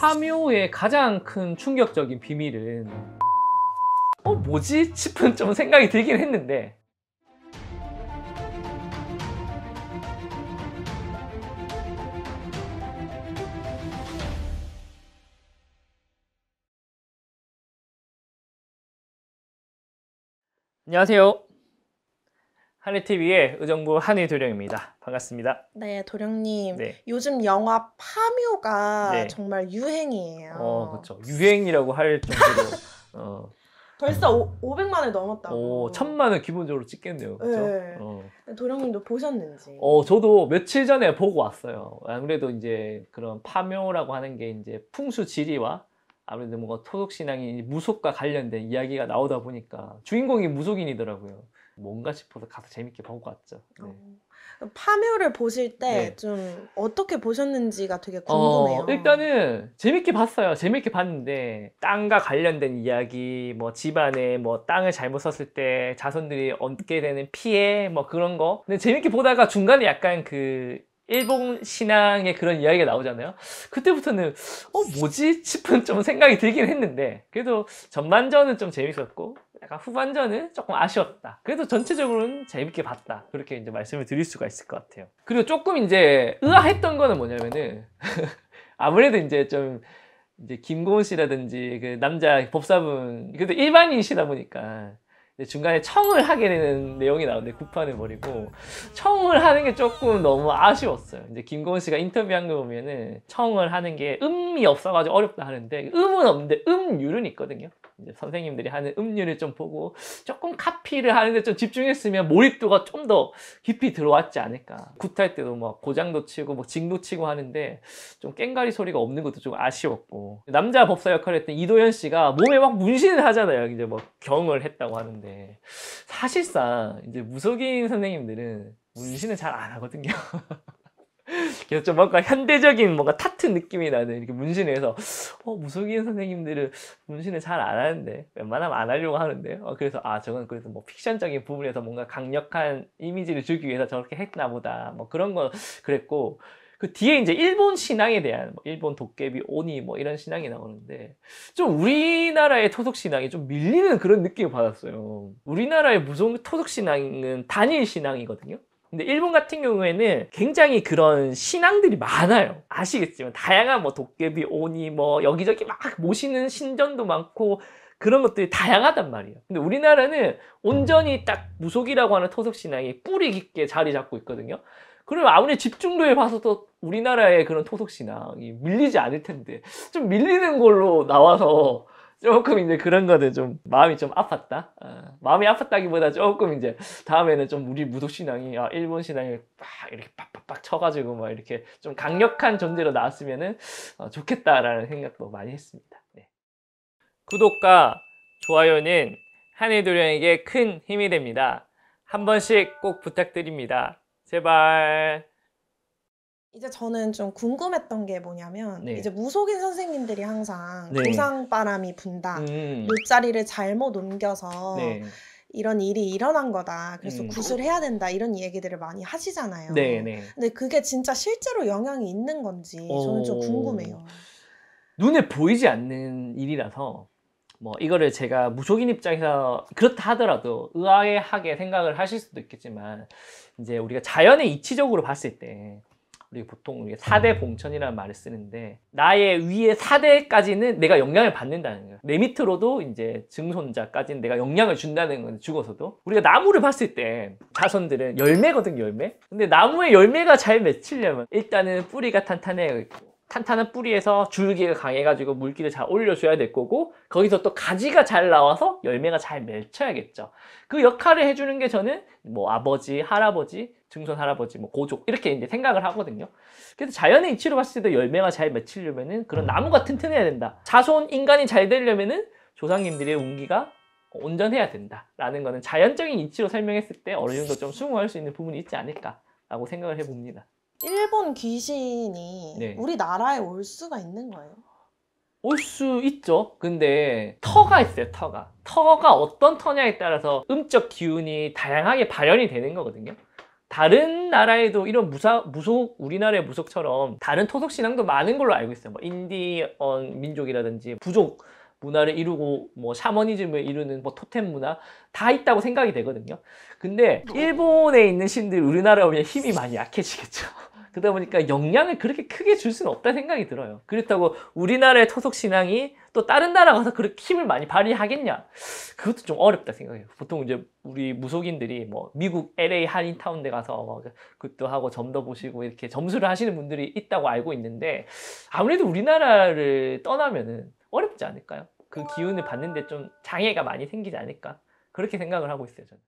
파묘의 가장 큰 충격적인 비밀은 어 뭐지? 싶은 좀 생각이 들긴 했는데 안녕하세요 한의TV의 의정부 한의 도령입니다. 반갑습니다. 네, 도령님. 네. 요즘 영화 파묘가 네. 정말 유행이에요. 어, 그렇죠. 유행이라고 할 정도로. 어. 벌써 오, 500만을 넘었다고. 오, 천만을 기본적으로 찍겠네요. 그렇죠? 네. 어. 도령님도 보셨는지. 어, 저도 며칠 전에 보고 왔어요. 아무래도 이제 그런 파묘라고 하는 게 이제 풍수 지리와 아무래도 뭔가 토속신앙이 무속과 관련된 이야기가 나오다 보니까 주인공이 무속인이더라고요. 뭔가 싶어서 가서 재밌게 보고 왔죠. 네. 어. 파묘를 보실 때좀 네. 어떻게 보셨는지가 되게 어, 궁금해요. 어, 일단은 재밌게 봤어요. 재밌게 봤는데 땅과 관련된 이야기, 뭐 집안에 뭐 땅을 잘못 썼을 때 자손들이 얻게 되는 피해, 뭐 그런 거. 근데 재밌게 보다가 중간에 약간 그 일본 신앙의 그런 이야기가 나오잖아요. 그때부터는 어 뭐지 싶은 좀 생각이 들긴 했는데 그래도 전반전은 좀 재밌었고 약간 후반전은 조금 아쉬웠다. 그래도 전체적으로는 재밌게 봤다. 그렇게 이제 말씀을 드릴 수가 있을 것 같아요. 그리고 조금 이제 의아했던 거는 뭐냐면은 아무래도 이제 좀 이제 김고은 씨라든지 그 남자 법사분 그래도 일반인이시다 보니까 중간에 청을 하게 되는 내용이 나오는데 구판을 버리고 청을 하는 게 조금 너무 아쉬웠어요. 이제 김고은 씨가 인터뷰한 거 보면은 청을 하는 게 음이 없어가지고 어렵다 하는데 음은 없는데 음률은 있거든요. 이제 선생님들이 하는 음률을 좀 보고 조금 카피를 하는데 좀 집중했으면 몰입도가 좀 더 깊이 들어왔지 않을까 굿할 때도 막 뭐 고장도 치고 막 뭐 징도 치고 하는데 좀 깽가리 소리가 없는 것도 좀 아쉬웠고 남자 법사 역할을 했던 이도현 씨가 몸에 막 문신을 하잖아요 이제 막 뭐 경을 했다고 하는데 사실상 이제 무속인 선생님들은 문신을 잘 안 하거든요 그래서 좀 뭔가 현대적인 뭔가 타트 느낌이 나는 이렇게 문신에서 어, 무속인 선생님들은 문신을 잘 안 하는데 웬만하면 안 하려고 하는데 어, 그래서 아 저건 그래서 뭐 픽션적인 부분에서 뭔가 강력한 이미지를 주기 위해서 저렇게 했나 보다 뭐 그런 거 그랬고 그 뒤에 이제 일본 신앙에 대한 뭐 일본 도깨비 오니 뭐 이런 신앙이 나오는데 좀 우리나라의 토속 신앙이 좀 밀리는 그런 느낌을 받았어요. 우리나라의 무속 토속 신앙은 단일 신앙이거든요. 근데 일본 같은 경우에는 굉장히 그런 신앙들이 많아요. 아시겠지만 다양한 뭐 도깨비, 오니 뭐 여기저기 막 모시는 신전도 많고 그런 것들이 다양하단 말이에요. 근데 우리나라는 온전히 딱 무속이라고 하는 토속신앙이 뿌리 깊게 자리 잡고 있거든요. 그러면 아무리 집중도에 봐서도 우리나라의 그런 토속신앙이 밀리지 않을 텐데 좀 밀리는 걸로 나와서 조금 이제 그런 거들 좀 마음이 좀 아팠다. 어, 마음이 아팠다기보다 조금 이제 다음에는 좀 우리 무도 신앙이 아, 일본 신앙을 막 이렇게 빡빡빡 쳐가지고 막 이렇게 좀 강력한 존재로 나왔으면은 어, 좋겠다라는 생각도 많이 했습니다. 네. 구독과 좋아요는 한일 도령에게 큰 힘이 됩니다. 한 번씩 꼭 부탁드립니다. 제발. 이제 저는 좀 궁금했던 게 뭐냐면 네. 이제 무속인 선생님들이 항상 네. 고상바람이 분다 음. 요자리를 잘못 옮겨서 네. 이런 일이 일어난 거다 그래서 음. 구술해야 된다 이런 얘기들을 많이 하시잖아요 네, 네. 근데 그게 진짜 실제로 영향이 있는 건지 저는 좀 어. 궁금해요 눈에 보이지 않는 일이라서 뭐 이거를 제가 무속인 입장에서 그렇다 하더라도 의아하게 생각을 하실 수도 있겠지만 이제 우리가 자연의 이치적으로 봤을 때 우리 보통 4대 음. 봉천이라는 말을 쓰는데 나의 위에 4대까지는 내가 영향을 받는다는 거예요. 내 밑으로도 이제 증손자까지는 내가 영향을 준다는 건 죽어서도 우리가 나무를 봤을 때 자손들은 열매거든 열매. 근데 나무의 열매가 잘 맺히려면 일단은 뿌리가 탄탄해야 있고 탄탄한 뿌리에서 줄기가 강해가지고 물기를 잘 올려줘야 될 거고 거기서 또 가지가 잘 나와서 열매가 잘 맺혀야겠죠. 그 역할을 해주는 게 저는 뭐 아버지, 할아버지 증손 할아버지, 뭐 고족 이렇게 이제 생각을 하거든요. 그래서 자연의 이치로 봤을 때도 열매가 잘 맺히려면은 그런 나무가 튼튼해야 된다. 자손 인간이 잘 되려면은 조상님들의 운기가 온전해야 된다라는 거는 자연적인 이치로 설명했을 때 어느 정도 좀 수긍할 수 있는 부분이 있지 않을까라고 생각을 해봅니다. 일본 귀신이 네. 우리나라에 올 수가 있는 거예요? 올 수 있죠. 근데 터가 있어요, 터가. 터가 어떤 터냐에 따라서 음적 기운이 다양하게 발현이 되는 거거든요. 다른 나라에도 이런 무사, 무속, 우리나라의 무속처럼 다른 토속 신앙도 많은 걸로 알고 있어요. 뭐 인디언 민족이라든지 부족 문화를 이루고 뭐 샤머니즘을 이루는 뭐 토템 문화 다 있다고 생각이 되거든요. 근데 어. 일본에 있는 신들 우리나라에 오면 힘이 많이 약해지겠죠. 그러다 보니까 영향을 그렇게 크게 줄 수는 없다는 생각이 들어요. 그렇다고 우리나라의 토속 신앙이 또 다른 나라 가서 그렇게 힘을 많이 발휘하겠냐? 그것도 좀 어렵다 생각해요. 보통 이제 우리 무속인들이 뭐 미국 LA 한인타운 에 가서 뭐 그것도 하고 점도 보시고 이렇게 점수를 하시는 분들이 있다고 알고 있는데 아무래도 우리나라를 떠나면은 어렵지 않을까요? 그 기운을 받는데 좀 장애가 많이 생기지 않을까? 그렇게 생각을 하고 있어요, 저는.